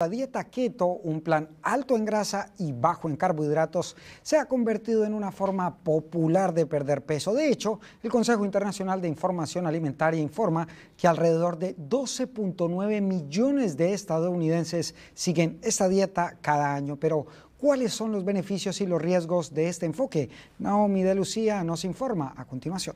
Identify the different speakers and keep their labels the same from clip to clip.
Speaker 1: La dieta keto, un plan alto en grasa y bajo en carbohidratos, se ha convertido en una forma popular de perder peso. De hecho, el Consejo Internacional de Información Alimentaria informa que alrededor de 12.9 millones de estadounidenses siguen esta dieta cada año. Pero, ¿cuáles son los beneficios y los riesgos de este enfoque? Naomi de Lucía nos informa a continuación.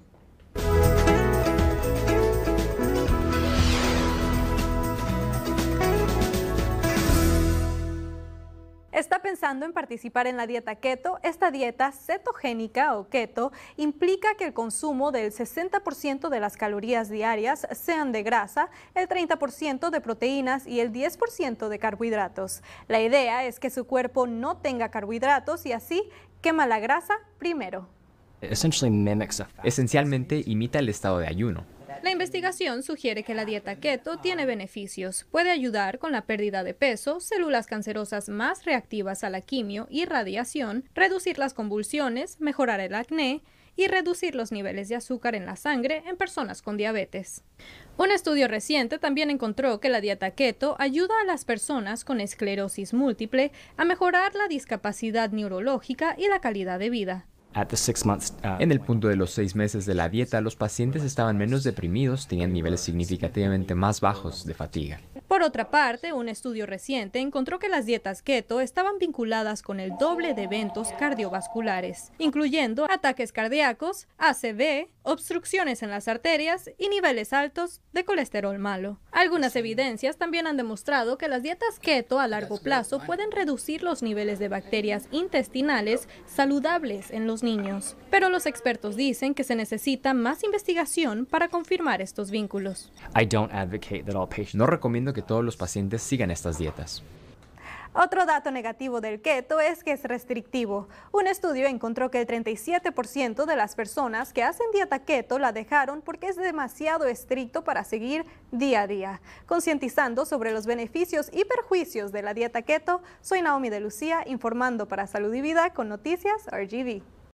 Speaker 2: está pensando en participar en la dieta keto, esta dieta cetogénica o keto implica que el consumo del 60% de las calorías diarias sean de grasa, el 30% de proteínas y el 10% de carbohidratos. La idea es que su cuerpo no tenga carbohidratos y así quema la grasa primero.
Speaker 3: Esencialmente imita el estado de ayuno.
Speaker 2: La investigación sugiere que la dieta keto tiene beneficios. Puede ayudar con la pérdida de peso, células cancerosas más reactivas a la quimio y radiación, reducir las convulsiones, mejorar el acné, y reducir los niveles de azúcar en la sangre en personas con diabetes. Un estudio reciente también encontró que la dieta keto ayuda a las personas con esclerosis múltiple a mejorar la discapacidad neurológica y la calidad de vida.
Speaker 3: Uh, en el punto de los seis meses de la dieta, los pacientes estaban menos deprimidos, tenían niveles significativamente más bajos de fatiga.
Speaker 2: Por otra parte, un estudio reciente encontró que las dietas keto estaban vinculadas con el doble de eventos cardiovasculares, incluyendo ataques cardíacos, ACV, obstrucciones en las arterias y niveles altos de colesterol malo. Algunas evidencias también han demostrado que las dietas keto a largo plazo pueden reducir los niveles de bacterias intestinales saludables en los niños, pero los expertos dicen que se necesita más investigación para confirmar estos vínculos.
Speaker 3: No recomiendo que todos los pacientes sigan estas dietas.
Speaker 2: Otro dato negativo del keto es que es restrictivo. Un estudio encontró que el 37% de las personas que hacen dieta keto la dejaron porque es demasiado estricto para seguir día a día. Concientizando sobre los beneficios y perjuicios de la dieta keto, soy Naomi de Lucía informando para Salud y Vida con Noticias RGB.